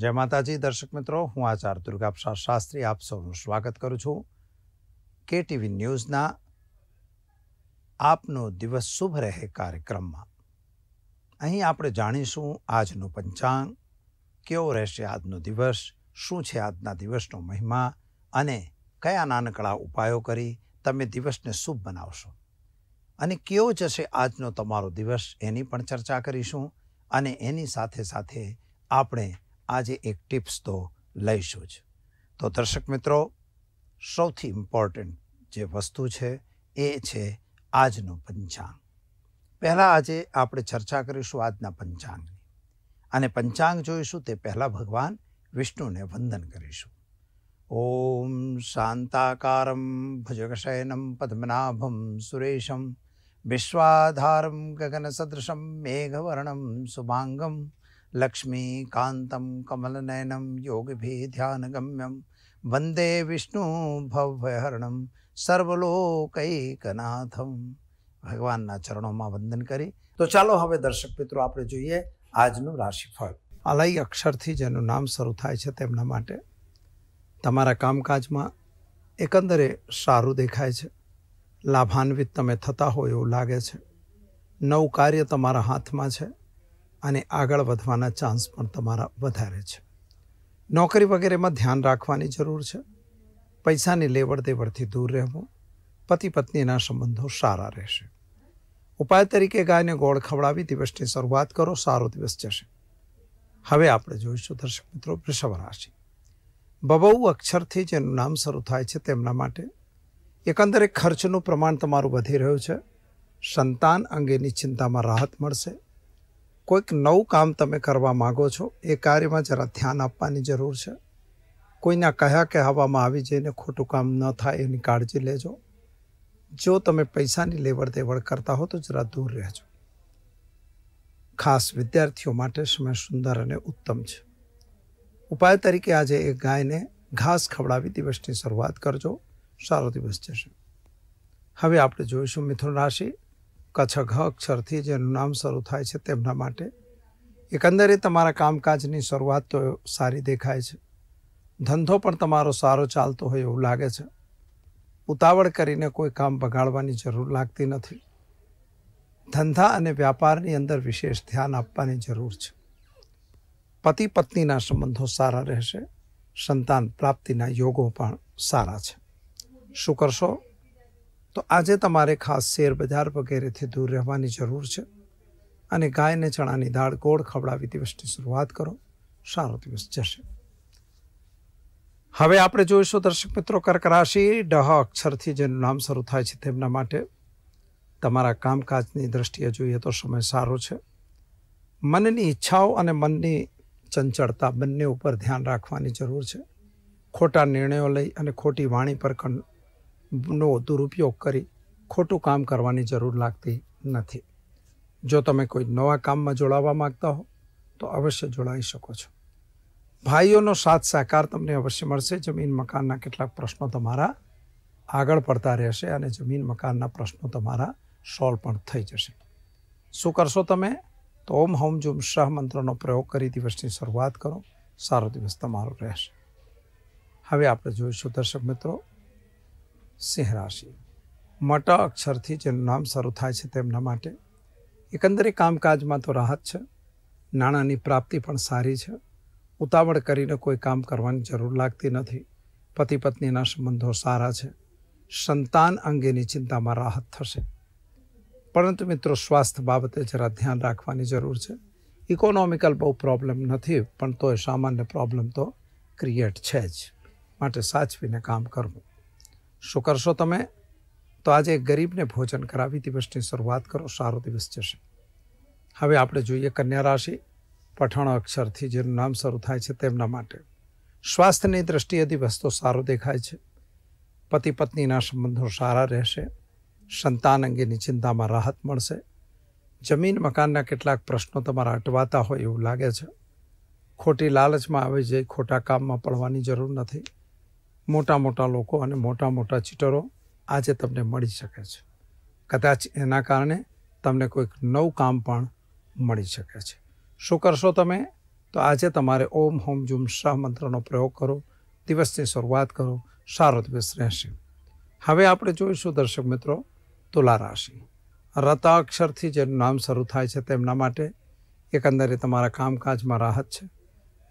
જય માતાજી દર્શક મિત્રો હું આચાર્ય દુર્ગાપ્સા શાસ્ત્રી આપ સૌનું સ્વાગત કરું છું કે ટીવી ન્યૂઝના આપનો દિવસ શુભ રહે કાર્યક્રમમાં અહીં આપણે જાણીશું આજનું પંચાંગ કેવો રહેશે આજનો દિવસ શું છે આજના દિવસનો મહિમા અને કયા નાનકડા ઉપાયો કરી તમે દિવસને શુભ બનાવશો અને કેવો જશે આજનો તમારો દિવસ એની પણ ચર્ચા કરીશું અને એની સાથે સાથે આપણે આજે એક ટિપ્સ તો લઈશું જ તો દર્શક મિત્રો સૌથી ઇમ્પોર્ટન્ટ જે વસ્તુ છે એ છે આજનું પંચાંગ પહેલાં આજે આપણે ચર્ચા કરીશું આજના પંચાંગની અને પંચાંગ જોઈશું તે પહેલાં ભગવાન વિષ્ણુને વંદન કરીશું ઓમ શાંતાકારમ ભુજગશયનમ પદ્મનાભમ સુરેશમ વિશ્વાધારમ ગગન ગગનસદૃશમ મેઘવર્ણમ શુભાંગમ लक्ष्मीकान्तं कमलनयनं योगिभिध्यानगम्यं वन्दे વિષ્ણુભવહરણમ સર્વલોકૈકનાથમ ભગવાનના ચરણોમાં વંદન કરી તો ચાલો હવે દર્શક મિત્રો આપણે જોઈએ આજનું રાશિફળ અલય અક્ષરથી જેનું નામ શરૂ થાય છે તેમના માટે તમારા કામકાજમાં એકંદરે સારું દેખાય છે લાભાન્વિત તમે થતા હોય એવું લાગે છે નવું કાર્ય તમારા હાથમાં છે અને આગળ વધવાના ચાન્સ પણ તમારા વધારે છે નોકરી વગેરેમાં ધ્યાન રાખવાની જરૂર છે પૈસાની લેવડ દેવડથી દૂર રહેવું પતિ પત્નીના સંબંધો સારા રહેશે ઉપાય તરીકે ગાયને ગોળ ખવડાવી દિવસની શરૂઆત કરો સારો દિવસ જશે હવે આપણે જોઈશું દર્શક મિત્રો વૃષભ રાશિ બબૌ અક્ષરથી જેનું નામ શરૂ થાય છે તેમના માટે એકંદરે ખર્ચનું પ્રમાણ તમારું વધી રહ્યું છે સંતાન અંગેની ચિંતામાં રાહત મળશે કોઈક નવું કામ તમે કરવા માગો છો એ કાર્યમાં જરા ધ્યાન આપવાની જરૂર છે કોઈના કહ્યા હવામાં આવી જઈને ખોટું કામ ન થાય એની કાળજી લેજો જો તમે પૈસાની લેવડ દેવડ કરતા હો તો જરા દૂર રહેજો ખાસ વિદ્યાર્થીઓ માટે સમય સુંદર અને ઉત્તમ છે ઉપાય તરીકે આજે એ ગાયને ઘાસ ખવડાવી દિવસની શરૂઆત કરજો સારો દિવસ જશે હવે આપણે જોઈશું મિથુન રાશિ કચ્છ ઘ અક્ષરથી જેનું નામ શરૂ થાય છે તેમના માટે એકંદરે તમારા કામકાજની શરૂઆત તો સારી દેખાય છે ધંધો પણ તમારો સારો ચાલતો હોય એવું લાગે છે ઉતાવળ કરીને કોઈ કામ બગાડવાની જરૂર લાગતી નથી ધંધા અને વ્યાપારની અંદર વિશેષ ધ્યાન આપવાની જરૂર છે પતિ પત્નીના સંબંધો સારા રહેશે સંતાન પ્રાપ્તિના યોગો પણ સારા છે શું કરશો તો આજે તમારે ખાસ શેર બજાર વગેરેથી દૂર રહેવાની જરૂર છે અને ગાયને ચણાની દાળ ગોળ ખવડાવી દિવસની શરૂઆત કરો સારો દિવસ જશે હવે આપણે જોઈશું દર્શક મિત્રો કર્ક રાશિ ડહ અક્ષરથી જેનું નામ શરૂ થાય છે તેમના માટે તમારા કામકાજની દ્રષ્ટિએ જોઈએ તો સમય સારો છે મનની ઈચ્છાઓ અને મનની ચંચળતા બંને ઉપર ધ્યાન રાખવાની જરૂર છે ખોટા નિર્ણયો લઈ અને ખોટી વાણી પર નો દુરુપયોગ કરી ખોટું કામ કરવાની જરૂર લાગતી નથી જો તમે કોઈ નવા કામમાં જોડાવા માગતા હો તો અવશ્ય જોડાઈ શકો છો ભાઈઓનો સાથ સહકાર તમને અવશ્ય મળશે જમીન મકાનના કેટલાક પ્રશ્નો તમારા આગળ પડતા રહેશે અને જમીન મકાનના પ્રશ્નો તમારા સોલ્વ પણ થઈ જશે શું કરશો તમે તો ઓમ હોમ જુમ શાહ મંત્રનો પ્રયોગ કરી દિવસની શરૂઆત કરો સારો દિવસ તમારો રહેશે હવે આપણે જોઈશું દર્શક મિત્રો સિંહ રાશિ મોટા અક્ષરથી જેનું નામ શરૂ થાય છે તેમના માટે એકંદરે કામકાજમાં તો રાહત છે નાણાંની પ્રાપ્તિ પણ સારી છે ઉતાવળ કરીને કોઈ કામ કરવાની જરૂર લાગતી નથી પતિ પત્નીના સંબંધો સારા છે સંતાન અંગેની ચિંતામાં રાહત થશે પરંતુ મિત્રો સ્વાસ્થ્ય બાબતે જરા ધ્યાન રાખવાની જરૂર છે ઇકોનોમિકલ બહુ પ્રોબ્લેમ નથી પણ તોય સામાન્ય પ્રોબ્લેમ તો ક્રિએટ છે જ માટે સાચવીને કામ કરવું શું કરશો તમે તો આજે ગરીબને ભોજન કરાવી દિવસની શરૂઆત કરો સારો દિવસ જશે હવે આપણે જોઈએ કન્યા રાશિ પઠણ અક્ષરથી જેનું નામ શરૂ થાય છે તેમના માટે સ્વાસ્થ્યની દ્રષ્ટિએ દિવસ તો સારો દેખાય છે પતિ પત્નીના સંબંધો સારા રહેશે સંતાન અંગેની ચિંતામાં રાહત મળશે જમીન મકાનના કેટલાક પ્રશ્નો તમારા અટવાતા હોય એવું લાગે છે ખોટી લાલચમાં આવી જઈ ખોટા કામમાં પડવાની જરૂર નથી મોટા મોટા લોકો અને મોટા મોટા ચીટરો આજે તમને મળી શકે છે કદાચ એના કારણે તમને કોઈક નવું કામ પણ મળી શકે છે શું કરશો તમે તો આજે તમારે ઓમ હોમ જુમ શાહ મંત્રનો પ્રયોગ કરો દિવસની શરૂઆત કરો સારો દિવસ રહેશે હવે આપણે જોઈશું દર્શક મિત્રો તુલા રાશિ રતા અક્ષરથી જેનું નામ શરૂ થાય છે તેમના માટે એકંદરે તમારા કામકાજમાં રાહત છે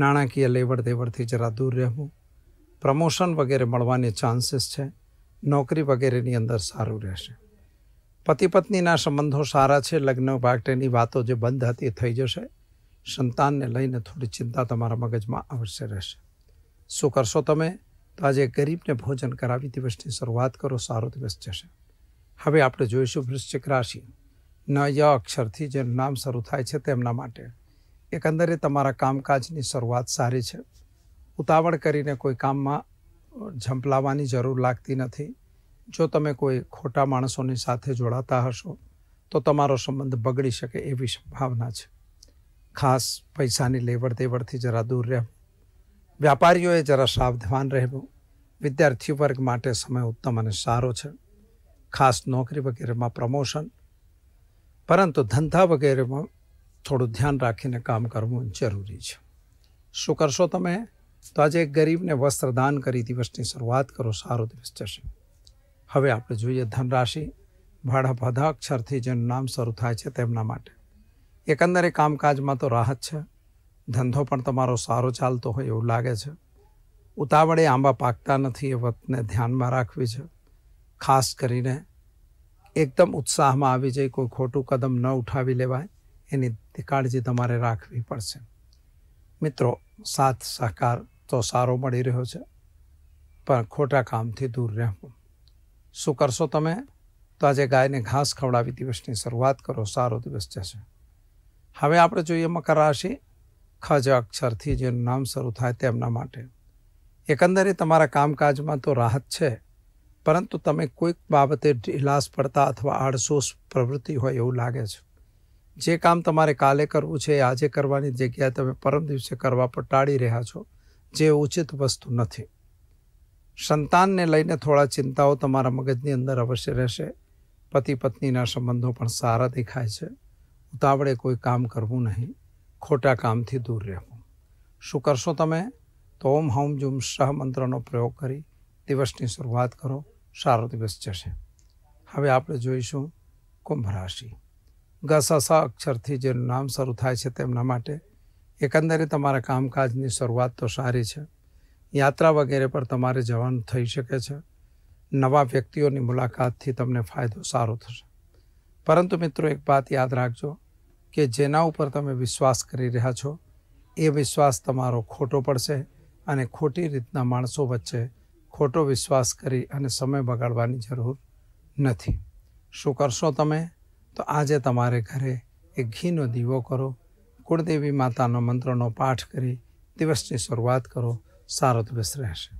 નાણાકીય લેવડ દેવડથી જરા દૂર રહેવું પ્રમોશન વગેરે મળવાની ચાન્સીસ છે નોકરી વગેરેની અંદર સારું રહેશે પતિ પત્નીના સંબંધો સારા છે લગ્ન બાટેની વાતો જે બંધ હતી થઈ જશે સંતાનને લઈને થોડી ચિંતા તમારા મગજમાં અવશ્ય રહેશે શું કરશો તમે તો આજે ગરીબને ભોજન કરાવી દિવસની શરૂઆત કરો સારો દિવસ જશે હવે આપણે જોઈશું વૃશ્ચિક રાશિ ન ય અક્ષરથી જેનું નામ શરૂ થાય છે તેમના માટે એકંદરે તમારા કામકાજની શરૂઆત સારી છે ઉતાવળ કરીને કોઈ કામમાં ઝંપલાવવાની જરૂર લાગતી નથી જો તમે કોઈ ખોટા માણસોની સાથે જોડાતા હશો તો તમારો સંબંધ બગડી શકે એવી સંભાવના છે ખાસ પૈસાની લેવડ દેવડથી જરા દૂર રહેવું વ્યાપારીઓએ જરા સાવધાન રહેવું વિદ્યાર્થી વર્ગ માટે સમય ઉત્તમ અને સારો છે ખાસ નોકરી વગેરેમાં પ્રમોશન પરંતુ ધંધા વગેરેમાં થોડું ધ્યાન રાખીને કામ કરવું જરૂરી છે શું કરશો તમે તો આજે એક ગરીબને વસ્ત્ર દાન કરી દિવસની શરૂઆત કરો સારો દિવસ જશે હવે આપણે જોઈએ ધનરાશિ ભાડા ભાધા અક્ષરથી જેનું નામ શરૂ થાય છે તેમના માટે એકંદરે કામકાજમાં તો રાહત છે ધંધો પણ તમારો સારો ચાલતો હોય એવું લાગે છે ઉતાવળે આંબા પાકતા નથી એ વતને ધ્યાનમાં રાખવી છે ખાસ કરીને એકદમ ઉત્સાહમાં આવી જાય કોઈ ખોટું કદમ ન ઉઠાવી લેવાય એની કાળજી તમારે રાખવી પડશે મિત્રો સાથ સહકાર તો સારો મળી રહ્યો છે પણ ખોટા કામથી દૂર રહેવું શું કરશો તમે તો આજે ગાયને ઘાસ ખવડાવી દિવસની શરૂઆત કરો સારો દિવસ જશે હવે આપણે જોઈએ મકર રાશિ ખજ અક્ષરથી જેનું નામ શરૂ થાય તેમના માટે એકંદરે તમારા કામકાજમાં તો રાહત છે પરંતુ તમે કોઈક બાબતે ઢીલાસ પડતા અથવા આળસોસ પ્રવૃત્તિ હોય એવું લાગે છે જે કામ તમારે કાલે કરવું છે એ આજે કરવાની જગ્યાએ તમે પરમ દિવસે કરવા પર ટાળી રહ્યા છો જે ઉચિત વસ્તુ નથી સંતાનને લઈને થોડા ચિંતાઓ તમારા મગજની અંદર અવશ્ય રહેશે પતિ પત્નીના સંબંધો પણ સારા દેખાય છે ઉતાવળે કોઈ કામ કરવું નહીં ખોટા કામથી દૂર રહેવું શું કરશો તમે તો ઓમ હોમ જુમ શાહ મંત્રનો પ્રયોગ કરી દિવસની શરૂઆત કરો સારો દિવસ જશે હવે આપણે જોઈશું કુંભ રાશિ ગસસા અક્ષરથી જેનું નામ શરૂ થાય છે તેમના માટે એકંદરે તમારા કામકાજની શરૂઆત તો સારી છે યાત્રા વગેરે પર તમારે જવાનું થઈ શકે છે નવા વ્યક્તિઓની મુલાકાતથી તમને ફાયદો સારો થશે પરંતુ મિત્રો એક વાત યાદ રાખજો કે જેના ઉપર તમે વિશ્વાસ કરી રહ્યા છો એ વિશ્વાસ તમારો ખોટો પડશે અને ખોટી રીતના માણસો વચ્ચે ખોટો વિશ્વાસ કરી અને સમય બગાડવાની જરૂર નથી શું કરશો તમે તો આજે તમારે ઘરે એ ઘીનો દીવો કરો કુળદેવી માતાનો મંત્રનો પાઠ કરી દિવસની શરૂઆત કરો સારો દિવસ રહેશે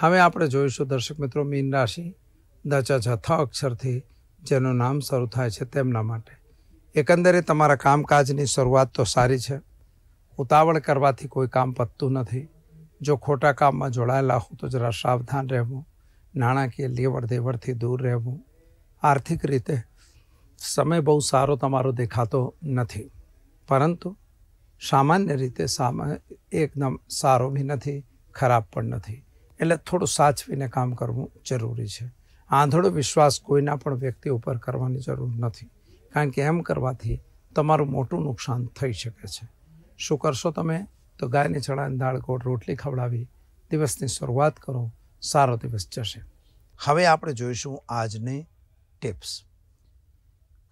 હવે આપણે જોઈશું દર્શક મિત્રો મીન રાશિ દચા છઠ્ઠા અક્ષરથી જેનું નામ શરૂ થાય છે તેમના માટે એકંદરે તમારા કામકાજની શરૂઆત તો સારી છે ઉતાવળ કરવાથી કોઈ કામ પતતું નથી જો ખોટા કામમાં જોડાયેલા હો તો જરા સાવધાન રહેવું નાણાકીય લેવડ દેવડથી દૂર રહેવું આર્થિક રીતે સમય બહુ સારો તમારો દેખાતો નથી પરંતુ સામાન્ય રીતે સામા એકદમ સારો બી નથી ખરાબ પણ નથી એટલે થોડું સાચવીને કામ કરવું જરૂરી છે આંધળો વિશ્વાસ કોઈના પણ વ્યક્તિ ઉપર કરવાની જરૂર નથી કારણ કે એમ કરવાથી તમારું મોટું નુકસાન થઈ શકે છે શું કરશો તમે તો ગાયની ચણાની દાળ ગોળ રોટલી ખવડાવી દિવસની શરૂઆત કરો સારો દિવસ જશે હવે આપણે જોઈશું આજની ટિપ્સ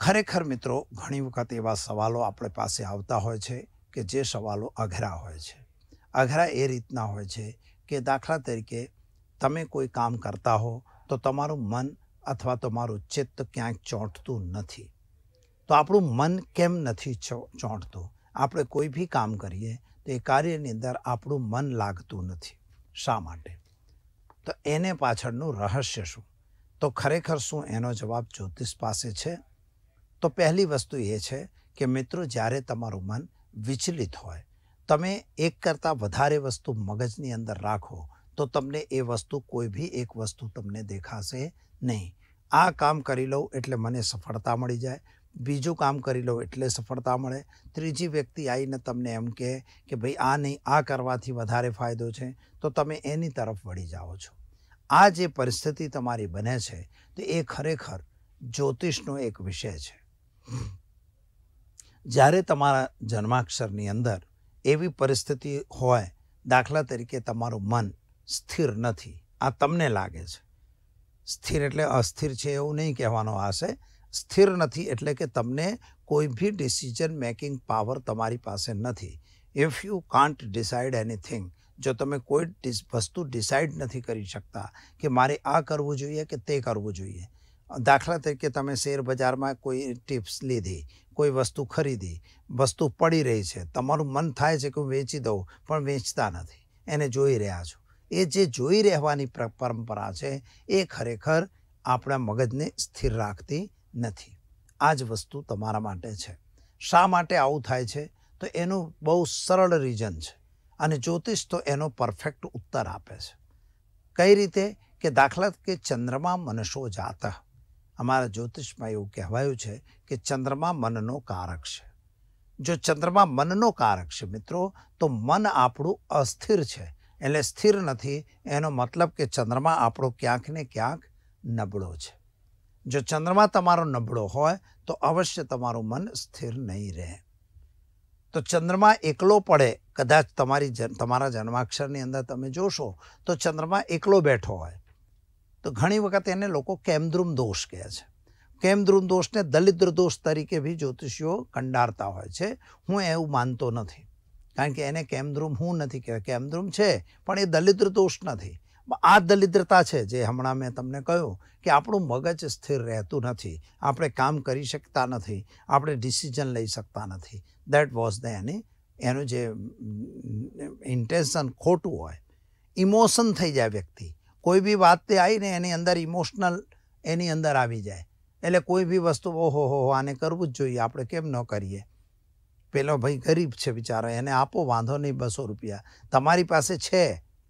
ખરેખર મિત્રો ઘણી વખત એવા સવાલો આપણે પાસે આવતા હોય છે કે જે સવાલો અઘરા હોય છે અઘરા એ રીતના હોય છે કે દાખલા તરીકે તમે કોઈ કામ કરતા હો તો તમારું મન અથવા તમારું ચિત્ત ક્યાંક ચોંટતું નથી તો આપણું મન કેમ નથી ચોંટતું આપણે કોઈ બી કામ કરીએ તો એ કાર્યની અંદર આપણું મન લાગતું નથી શા માટે તો એને પાછળનું રહસ્ય શું તો ખરેખર શું એનો જવાબ જ્યોતિષ પાસે છે તો પહેલી વસ્તુ એ છે કે મિત્રો જ્યારે તમારું મન વિચલિત હોય તમે એક કરતાં વધારે વસ્તુ મગજની અંદર રાખો તો તમને એ વસ્તુ કોઈ બી એક વસ્તુ તમને દેખાશે નહીં આ કામ કરી લઉં એટલે મને સફળતા મળી જાય બીજું કામ કરી લઉં એટલે સફળતા મળે ત્રીજી વ્યક્તિ આવીને તમને એમ કહે કે ભાઈ આ નહીં આ કરવાથી વધારે ફાયદો છે તો તમે એની તરફ વળી જાઓ છો આ જે પરિસ્થિતિ તમારી બને છે તો એ ખરેખર જ્યોતિષનો એક વિષય છે જ્યારે તમારા જન્માક્ષરની અંદર એવી પરિસ્થિતિ હોય દાખલા તરીકે તમારું મન સ્થિર નથી આ તમને લાગે છે સ્થિર એટલે અસ્થિર છે એવું નહીં કહેવાનો આશે સ્થિર નથી એટલે કે તમને કોઈ બી ડિસિઝન મેકિંગ પાવર તમારી પાસે નથી if you can't decide anything જો તમે કોઈ વસ્તુ ડિસાઇડ નથી કરી શકતા કે મારે આ કરવું જોઈએ કે તે કરવું જોઈએ દાખલા તરીકે તમે શેર બજારમાં કોઈ ટિપ્સ લીધી કોઈ વસ્તુ ખરીદી વસ્તુ પડી રહી છે તમારું મન થાય છે કે હું વેચી દઉં પણ વેચતા નથી એને જોઈ રહ્યા છો એ જે જોઈ રહેવાની પરંપરા છે એ ખરેખર આપણા મગજને સ્થિર રાખતી નથી આ જ વસ્તુ તમારા માટે છે શા માટે આવું થાય છે તો એનું બહુ સરળ રીઝન છે અને જ્યોતિષ તો એનો પરફેક્ટ ઉત્તર આપે છે કઈ રીતે કે દાખલા કે ચંદ્રમા મનુષ્યો જાતઃ અમારા જ્યોતિષમાં એવું કહેવાયું છે કે ચંદ્રમા મનનો કારક છે જો ચંદ્રમા મનનો કારક છે મિત્રો તો મન આપણું અસ્થિર છે એટલે સ્થિર નથી એનો મતલબ કે ચંદ્રમા આપણો ક્યાંક ને ક્યાંક નબળો છે જો ચંદ્રમા તમારો નબળો હોય તો અવશ્ય તમારું મન સ્થિર નહીં રહે તો ચંદ્રમા એકલો પડે કદાચ તમારી તમારા જન્માક્ષરની અંદર તમે જોશો તો ચંદ્રમા એકલો બેઠો હોય તો ઘણી વખત એને લોકો કેમદ્રુમ દોષ કહે છે કેમદ્રુમ દોષને દલિદ્ર દોષ તરીકે બી જ્યોતિષીઓ કંડારતા હોય છે હું એવું માનતો નથી કારણ કે એને કેમદ્રુમ હું નથી કહેવાય કેમદ્રુમ છે પણ એ દલિદ્ર દોષ નથી આ દલિદ્રતા છે જે હમણાં મેં તમને કહ્યું કે આપણું મગજ સ્થિર રહેતું નથી આપણે કામ કરી શકતા નથી આપણે ડિસિઝન લઈ શકતા નથી દેટ વોઝ ધ એની એનું જે ઇન્ટેન્શન ખોટું હોય ઇમોશન થઈ જાય વ્યક્તિ કોઈ બી વાત તે આવીને એની અંદર ઇમોશનલ એની અંદર આવી જાય એટલે કોઈ બી વસ્તુ ઓહો હો આને કરવું જ જોઈએ આપણે કેમ ન કરીએ પેલો ભાઈ ગરીબ છે બિચારો એને આપો વાંધો નહીં બસો રૂપિયા તમારી પાસે છે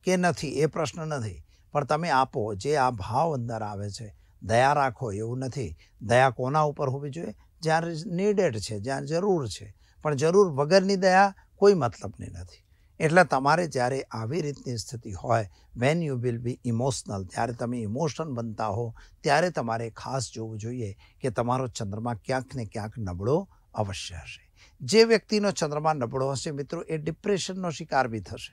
કે નથી એ પ્રશ્ન નથી પણ તમે આપો જે આ ભાવ અંદર આવે છે દયા રાખો એવું નથી દયા કોના ઉપર હોવી જોઈએ જ્યાં નીડેડ છે જ્યાં જરૂર છે પણ જરૂર વગરની દયા કોઈ મતલબની નથી એટલે તમારે જ્યારે આવી રીતની સ્થિતિ હોય when you will be emotional જ્યારે તમે ઇમોશન બનતા હો ત્યારે તમારે ખાસ જોવું જોઈએ કે તમારો ચંદ્રમા ક્યાંક ને ક્યાંક નબળો અવશ્ય હશે જે વ્યક્તિનો ચંદ્રમા નબળો હશે મિત્રો એ ડિપ્રેશનનો શિકાર બી થશે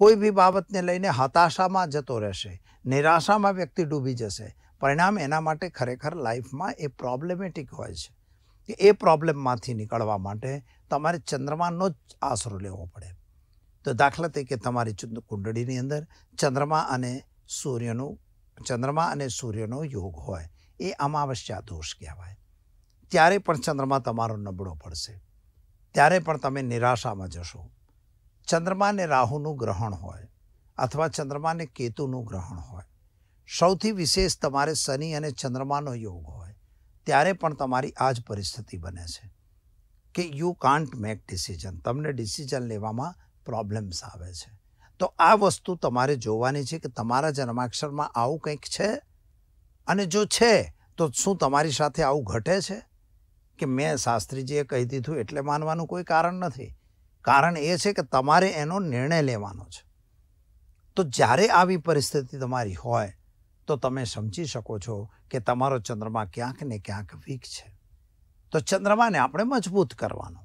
કોઈ બી બાબતને લઈને હતાશામાં જતો રહેશે નિરાશામાં વ્યક્તિ ડૂબી જશે પરિણામ એના માટે ખરેખર લાઈફમાં એ પ્રોબ્લેમેટિક હોય છે કે એ પ્રોબ્લેમમાંથી નીકળવા માટે તમારે ચંદ્રમાનો જ આશરો લેવો પડે તો દાખલા તરીકે તમારી કુંડળીની અંદર ચંદ્રમા અને સૂર્યનું ચંદ્રમા અને સૂર્યનો યોગ હોય એ અમાવસ્યા દોષ કહેવાય ત્યારે પણ ચંદ્રમા તમારો નબળો પડશે ત્યારે પણ તમે નિરાશામાં જશો ચંદ્રમાને રાહુનું ગ્રહણ હોય અથવા ચંદ્રમાને કેતુનું ગ્રહણ હોય સૌથી વિશેષ તમારે શનિ અને ચંદ્રમાનો યોગ હોય ત્યારે પણ તમારી આ જ પરિસ્થિતિ બને છે કે યુ કાન્ટ મેક ડિસિઝન તમને ડિસિઝન લેવામાં પ્રોબ્લેમ્સ આવે છે તો આ વસ્તુ તમારે જોવાની છે કે તમારા જન્માક્ષરમાં આવું કંઈક છે અને જો છે તો શું તમારી સાથે આવું ઘટે છે કે મેં શાસ્ત્રીજીએ કહી દીધું એટલે માનવાનું કોઈ કારણ નથી કારણ એ છે કે તમારે એનો નિર્ણય લેવાનો છે તો જ્યારે આવી પરિસ્થિતિ તમારી હોય તો તમે સમજી શકો છો કે તમારો ચંદ્રમા ક્યાંક ને ક્યાંક વીક છે તો ચંદ્રમાને આપણે મજબૂત કરવાનો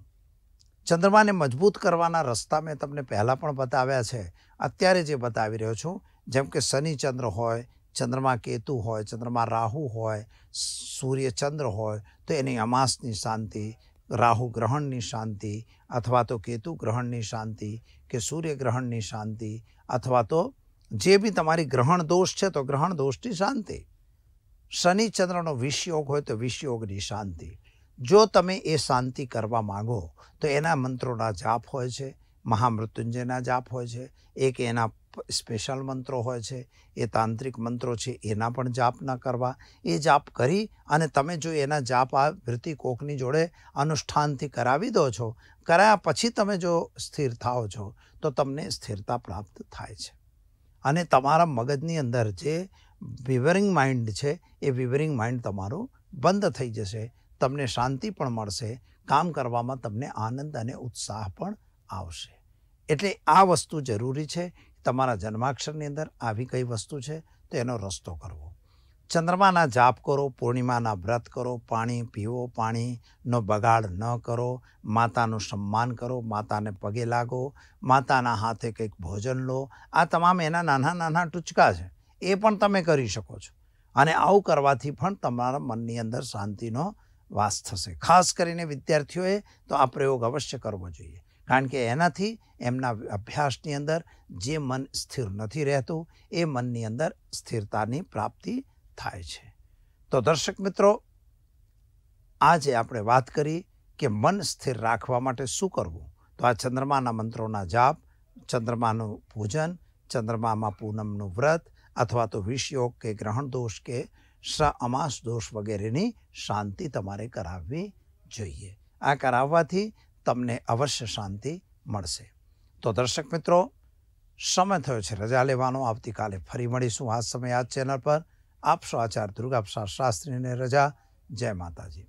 ચંદ્રમાને મજબૂત કરવાના રસ્તા મેં તમને પહેલાં પણ બતાવ્યા છે અત્યારે જે બતાવી રહ્યો છું જેમ કે શનિ ચંદ્ર હોય ચંદ્રમા કેતુ હોય ચંદ્રમા રાહુ હોય સૂર્ય ચંદ્ર હોય તો એની અમાસની શાંતિ રાહુ ગ્રહણની શાંતિ અથવા તો કેતુ ગ્રહણની શાંતિ કે સૂર્ય ગ્રહણની શાંતિ અથવા તો જે બી તમારી ગ્રહણ દોષ છે તો ગ્રહણ દોષની શાંતિ શનિ ચંદ્રનો વિષયોગ હોય તો વિષયોગની શાંતિ જો તમે એ શાંતિ કરવા માગો તો એના મંત્રોના જાપ હોય છે મહામૃત્યુંજયના જાપ હોય છે એક એના સ્પેશિયલ મંત્રો હોય છે એ તાંત્રિક મંત્રો છે એના પણ જાપ ન કરવા એ જાપ કરી અને તમે જો એના જાપ આ વૃત્તિ કોકની જોડે અનુષ્ઠાનથી કરાવી દો છો કરાયા પછી તમે જો સ્થિર થાઓ છો તો તમને સ્થિરતા પ્રાપ્ત થાય છે અને તમારા મગજની અંદર જે વિવરિંગ માઇન્ડ છે એ વિવરિંગ માઇન્ડ તમારું બંધ થઈ જશે તમને શાંતિ પણ મળશે કામ કરવામાં તમને આનંદ અને ઉત્સાહ પણ આવશે એટલે આ વસ્તુ જરૂરી છે તમારા જન્માક્ષરની અંદર આવી કઈ વસ્તુ છે તો એનો રસ્તો કરવો ચંદ્રમાના જાપ કરો પૂર્ણિમાના વ્રત કરો પાણી પીવો પાણીનો બગાડ ન કરો માતાનું સન્માન કરો માતાને પગે લાગો માતાના હાથે કંઈક ભોજન લો આ તમામ એના નાના નાના ટૂચકા છે એ પણ તમે કરી શકો છો અને આવું કરવાથી પણ તમારા મનની અંદર શાંતિનો વાસ થશે ખાસ કરીને વિદ્યાર્થીઓએ તો આ પ્રયોગ અવશ્ય કરવો જોઈએ કારણ કે એનાથી એમના અભ્યાસની અંદર જે મન સ્થિર નથી રહેતું એ મનની અંદર સ્થિરતાની પ્રાપ્તિ થાય છે તો દર્શક મિત્રો આજે આપણે વાત કરી કે મન સ્થિર રાખવા માટે શું કરવું તો આ ચંદ્રમાના મંત્રોના જાપ ચંદ્રમાનું પૂજન ચંદ્રમામાં પૂનમનું વ્રત અથવા તો વિષયોગ કે ગ્રહણ દોષ કે સ અમાસ દોષ વગેરેની શાંતિ તમારે કરાવવી જોઈએ આ કરાવવાથી તમને અવશ્ય શાંતિ મળશે તો દર્શક મિત્રો સમય થયો છે રજા લેવાનો આવતીકાલે ફરી મળીશું આ સમય આ ચેનલ પર આપશો આચાર્ય દુર્ગાપ્રસાદ શાસ્ત્રીને રજા જય માતાજી